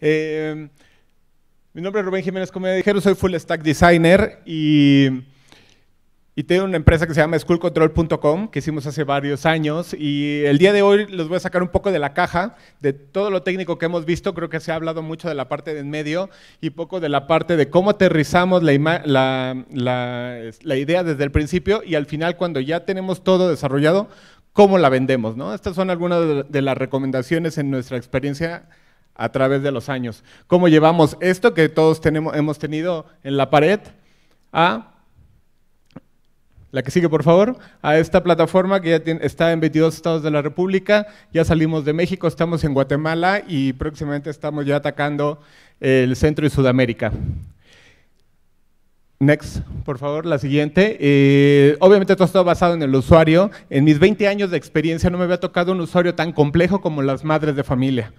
Eh, mi nombre es Rubén Jiménez dijeron soy Full Stack Designer y, tengo una empresa que se llama schoolcontrol.com que hicimos hace varios años y el día de hoy les voy a sacar un poco de la caja de todo lo técnico que hemos visto, creo que se ha hablado mucho de la parte de en medio y poco de la parte de cómo aterrizamos la, la idea desde el principio y al final cuando ya tenemos todo desarrollado, cómo la vendemos. ¿no? Estas son algunas de las recomendaciones en nuestra experiencia a través de los años. ¿Cómo llevamos esto que todos hemos tenido en la pared a la que sigue, por favor, a esta plataforma que ya está en 22 estados de la República, ya salimos de México, estamos en Guatemala y próximamente estamos ya atacando el centro y Sudamérica. Next, por favor, la siguiente. Eh, obviamente todo está basado en el usuario. En mis 20 años de experiencia no me había tocado un usuario tan complejo como las madres de familia.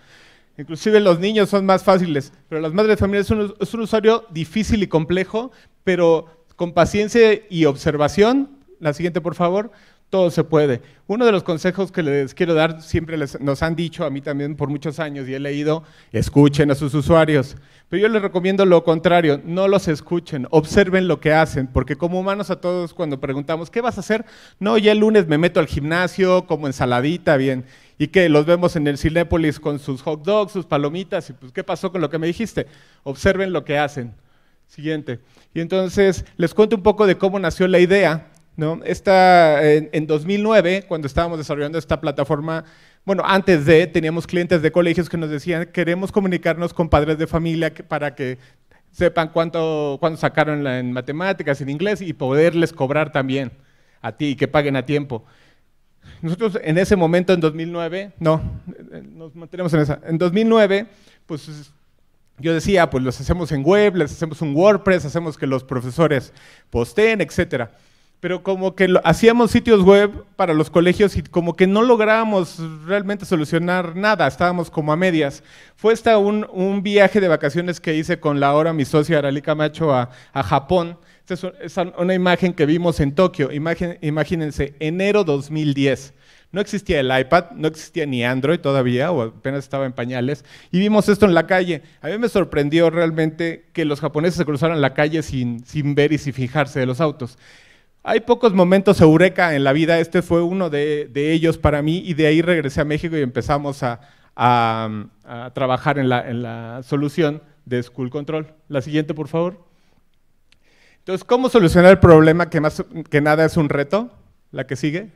Inclusive los niños son más fáciles, pero las madres de es un, usuario difícil y complejo, pero con paciencia y observación, la siguiente por favor, todo se puede. Uno de los consejos que les quiero dar, siempre les, nos han dicho a mí también por muchos años y he leído, escuchen a sus usuarios. Pero yo les recomiendo lo contrario, no los escuchen, observen lo que hacen, porque como humanos a todos cuando preguntamos, ¿qué vas a hacer? No, ya el lunes me meto al gimnasio, como ensaladita, bien y que los vemos en el Cinepolis con sus hot dogs, sus palomitas, y pues, ¿qué pasó con lo que me dijiste? Observen lo que hacen. Siguiente. Y entonces les cuento un poco de cómo nació la idea. ¿no? Esta, en, 2009, cuando estábamos desarrollando esta plataforma, bueno, antes de, teníamos clientes de colegios que nos decían, queremos comunicarnos con padres de familia para que sepan cuánto, cuánto sacaron en matemáticas, en inglés, y poderles cobrar también a ti y que paguen a tiempo. Nosotros en ese momento, en 2009, no, nos mantenemos en esa. En 2009, pues yo decía, pues los hacemos en web, les hacemos un WordPress, hacemos que los profesores posteen, etcétera. Pero como que hacíamos sitios web para los colegios y como que no lográbamos realmente solucionar nada, estábamos como a medias. Fue hasta un, un viaje de vacaciones que hice con la hora mi socia Aralí Camacho a, a Japón, es una imagen que vimos en Tokio. imagínense, enero 2010. No existía el iPad, no existía ni Android todavía, o apenas estaba en pañales, y vimos esto en la calle. A mí me sorprendió realmente que los japoneses se cruzaran la calle sin, sin ver y sin fijarse de los autos. Hay pocos momentos eureka en la vida, este fue uno de, ellos para mí, y de ahí regresé a México y empezamos a, trabajar en la solución de School Control. La siguiente, por favor. Entonces, ¿cómo solucionar el problema que más que nada es un reto? La que sigue.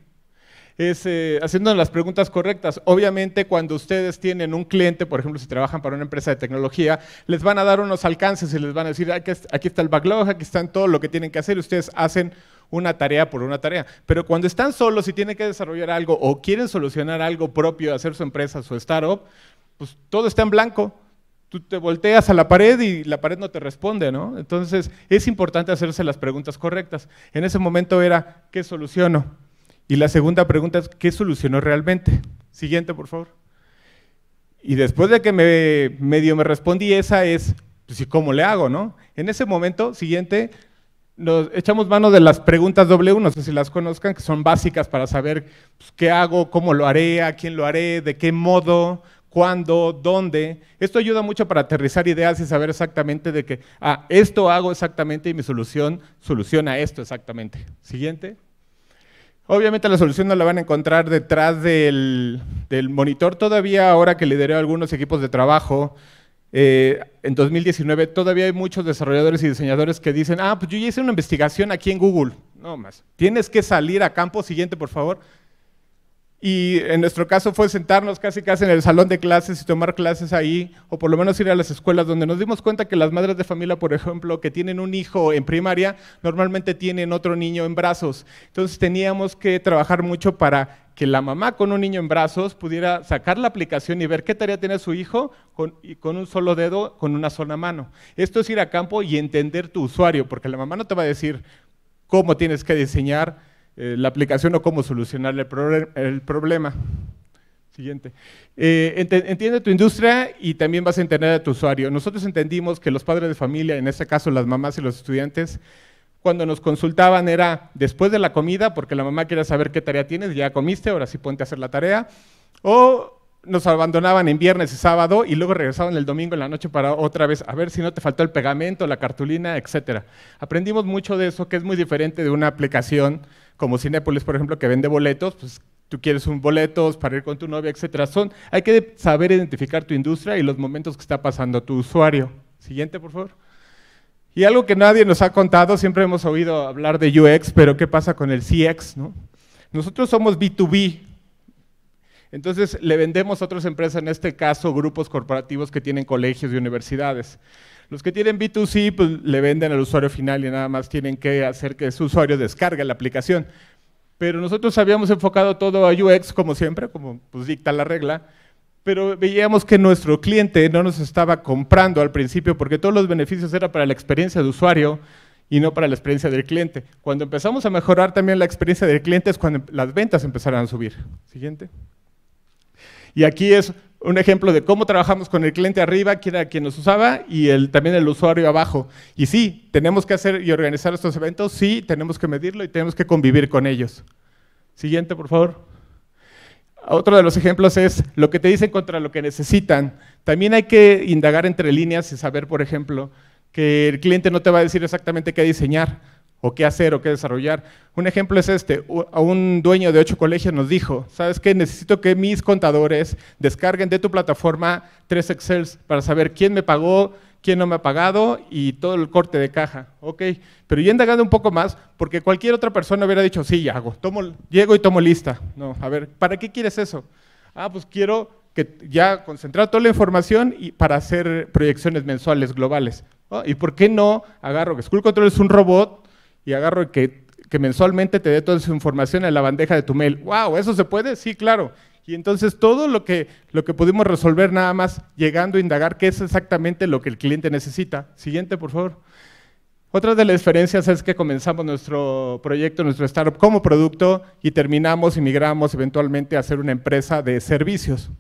Es eh, haciendo las preguntas correctas. Obviamente, cuando ustedes tienen un cliente, por ejemplo, si trabajan para una empresa de tecnología, les van a dar unos alcances y les van a decir, aquí, está el backlog, aquí está todo lo que tienen que hacer ustedes hacen una tarea por una tarea. Pero cuando están solos y tienen que desarrollar algo o quieren solucionar algo propio, hacer su empresa, su startup, pues todo está en blanco tú te volteas a la pared y la pared no te responde, ¿no? Entonces es importante hacerse las preguntas correctas. En ese momento era, ¿qué soluciono? Y la segunda pregunta es, ¿qué soluciono realmente? Siguiente, por favor. Y después de que me, medio me respondí esa es, pues, ¿y cómo le hago, no? En ese momento, siguiente, nos echamos mano de las preguntas W, no sé si las conozcan, que son básicas para saber pues, qué hago, cómo lo haré, a quién lo haré, de qué modo, cuándo, dónde. Esto ayuda mucho para aterrizar ideas y saber exactamente de qué, ah, esto hago exactamente y mi solución soluciona esto exactamente. Siguiente. Obviamente la solución no la van a encontrar detrás del, monitor. Todavía ahora que lideré algunos equipos de trabajo, eh, en 2019 todavía hay muchos desarrolladores y diseñadores que dicen, ah, pues yo ya hice una investigación aquí en Google. No más. Tienes que salir a campo siguiente, por favor y en nuestro caso fue sentarnos casi casi en el salón de clases y tomar clases ahí, o por lo menos ir a las escuelas, donde nos dimos cuenta que las madres de familia, por ejemplo, que tienen un hijo en primaria, normalmente tienen otro niño en brazos. Entonces teníamos que trabajar mucho para que la mamá con un niño en brazos pudiera sacar la aplicación y ver qué tarea tiene su hijo con, con un solo dedo, con una sola mano. Esto es ir a campo y entender tu usuario, porque la mamá no te va a decir cómo tienes que diseñar, eh, la aplicación o cómo solucionar el, problema. Siguiente. Eh, entiende tu industria y también vas a entender a tu usuario. Nosotros entendimos que los padres de familia, en este caso las mamás y los estudiantes, cuando nos consultaban era después de la comida, porque la mamá quería saber qué tarea tienes, ya comiste, ahora sí ponte a hacer la tarea, o nos abandonaban en viernes y sábado y luego regresaban el domingo en la noche para otra vez a ver si no te faltó el pegamento, la cartulina, etcétera. Aprendimos mucho de eso que es muy diferente de una aplicación como Cinepolis, por ejemplo, que vende boletos, pues tú quieres un boleto para ir con tu novia, etcétera. Son, hay que saber identificar tu industria y los momentos que está pasando tu usuario. Siguiente, por favor. Y algo que nadie nos ha contado, siempre hemos oído hablar de UX, pero ¿qué pasa con el CX? No? Nosotros somos B2B, entonces le vendemos a otras empresas, en este caso grupos corporativos que tienen colegios y universidades. Los que tienen B2C pues, le venden al usuario final y nada más tienen que hacer que su usuario descargue la aplicación. Pero nosotros habíamos enfocado todo a UX, como siempre, como pues, dicta la regla, pero veíamos que nuestro cliente no nos estaba comprando al principio porque todos los beneficios eran para la experiencia de usuario y no para la experiencia del cliente. Cuando empezamos a mejorar también la experiencia del cliente es cuando las ventas empezaron a subir. Siguiente. Y aquí es un ejemplo de cómo trabajamos con el cliente arriba, que era quien nos usaba, y el, también el usuario abajo. Y sí, tenemos que hacer y organizar estos eventos, sí, tenemos que medirlo y tenemos que convivir con ellos. Siguiente, por favor. Otro de los ejemplos es lo que te dicen contra lo que necesitan. También hay que indagar entre líneas y saber, por ejemplo, que el cliente no te va a decir exactamente qué diseñar o qué hacer o qué desarrollar. Un ejemplo es este, a un dueño de ocho colegios nos dijo, ¿sabes qué? Necesito que mis contadores descarguen de tu plataforma tres Excels para saber quién me pagó, quién no me ha pagado y todo el corte de caja. Ok, pero yo he indagado un poco más porque cualquier otra persona hubiera dicho, sí, ya hago, llego y tomo lista. No, a ver, ¿para qué quieres eso? Ah, pues quiero que ya concentrar toda la información y para hacer proyecciones mensuales globales. Oh, ¿Y por qué no agarro que School Control es un robot y agarro que, mensualmente te dé toda esa información en la bandeja de tu mail. ¡Wow! ¿Eso se puede? Sí, claro. Y entonces todo lo que, lo que pudimos resolver nada más llegando a indagar qué es exactamente lo que el cliente necesita. Siguiente, por favor. Otra de las diferencias es que comenzamos nuestro proyecto, nuestro startup como producto y terminamos y migramos eventualmente a ser una empresa de servicios.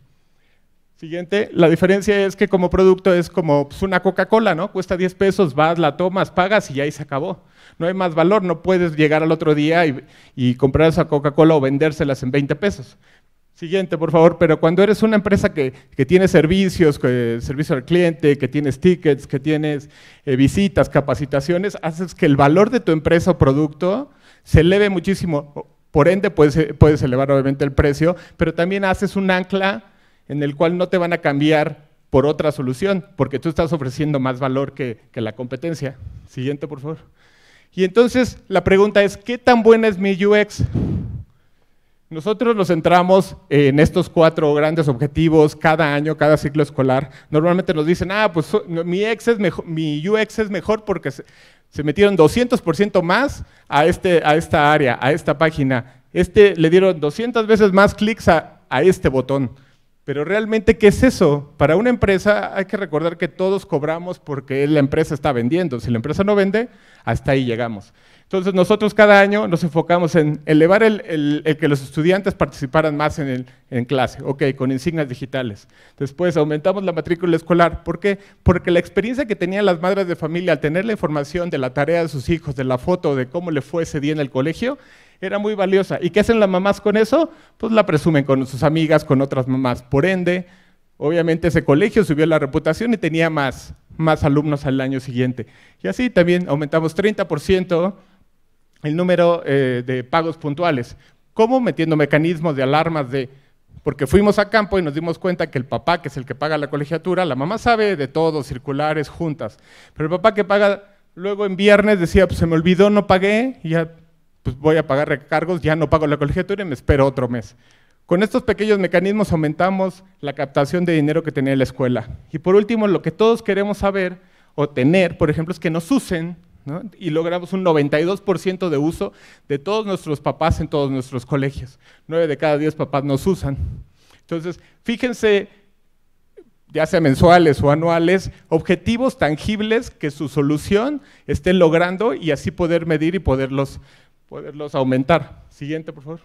Siguiente, la diferencia es que como producto es como pues, una Coca-Cola, ¿no? Cuesta 10 pesos, vas, la tomas, pagas y ahí se acabó. No hay más valor, no puedes llegar al otro día y, comprar esa Coca-Cola o vendérselas en 20 pesos. Siguiente, por favor, pero cuando eres una empresa que, tiene servicios, que, servicio al cliente, que tienes tickets, que tienes eh, visitas, capacitaciones, haces que el valor de tu empresa o producto se eleve muchísimo. Por ende, puedes, puedes elevar obviamente el precio, pero también haces un ancla en el cual no te van a cambiar por otra solución, porque tú estás ofreciendo más valor que, la competencia. Siguiente, por favor. Y entonces la pregunta es, ¿qué tan buena es mi UX? Nosotros nos centramos en estos cuatro grandes objetivos cada año, cada ciclo escolar. Normalmente nos dicen, ah, pues mi, es mejor, mi UX es mejor porque se, metieron 200% más a, este, a esta área, a esta página. Este le dieron 200 veces más clics a este botón. Pero realmente, ¿qué es eso? Para una empresa hay que recordar que todos cobramos porque la empresa está vendiendo. Si la empresa no vende, hasta ahí llegamos. Entonces nosotros cada año nos enfocamos en elevar el, que los estudiantes participaran más en, en clase, ok, con insignias digitales. Después aumentamos la matrícula escolar. ¿Por qué? Porque la experiencia que tenían las madres de familia al tener la información de la tarea de sus hijos, de la foto, de cómo le fue ese día en el colegio, era muy valiosa. ¿Y qué hacen las mamás con eso? Pues la presumen con sus amigas, con otras mamás. Por ende, obviamente ese colegio subió la reputación y tenía más, más alumnos al año siguiente. Y así también aumentamos 30% el número eh, de pagos puntuales. ¿Cómo? Metiendo mecanismos de alarmas de... Porque fuimos a campo y nos dimos cuenta que el papá, que es el que paga la colegiatura, la mamá sabe de todo, circulares, juntas. Pero el papá que paga luego en viernes decía, pues se me olvidó, no pagué, y ya pues voy a pagar recargos, ya no pago la colegiatura y me espero otro mes. Con estos pequeños mecanismos aumentamos la captación de dinero que tenía la escuela. Y por último, lo que todos queremos saber o tener, por ejemplo, es que nos usen y logramos un 92% de uso de todos nuestros papás en todos nuestros colegios. 9 de cada 10 papás nos usan. Entonces, fíjense, ya sea mensuales o anuales, objetivos tangibles que su solución esté logrando y así poder medir y poderlos poderlos aumentar. Siguiente, por favor.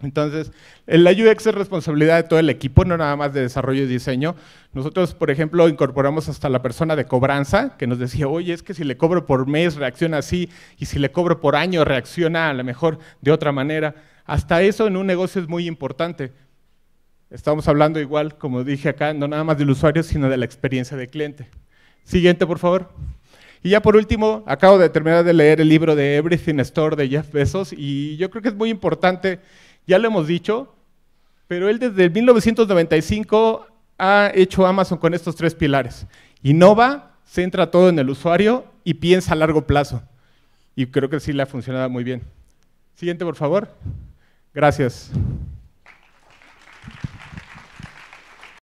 Entonces, el UX es responsabilidad de todo el equipo, no nada más de desarrollo y diseño. Nosotros, por ejemplo, incorporamos hasta la persona de cobranza, que nos decía, oye, es que si le cobro por mes reacciona así, y si le cobro por año reacciona a lo mejor de otra manera. Hasta eso en un negocio es muy importante. Estamos hablando igual, como dije acá, no nada más del usuario, sino de la experiencia de cliente. Siguiente, por favor. Y ya por último, acabo de terminar de leer el libro de Everything Store de Jeff Bezos y yo creo que es muy importante, ya lo hemos dicho, pero él desde 1995 ha hecho Amazon con estos tres pilares. Innova, centra todo en el usuario y piensa a largo plazo. Y creo que sí le ha funcionado muy bien. Siguiente, por favor. Gracias.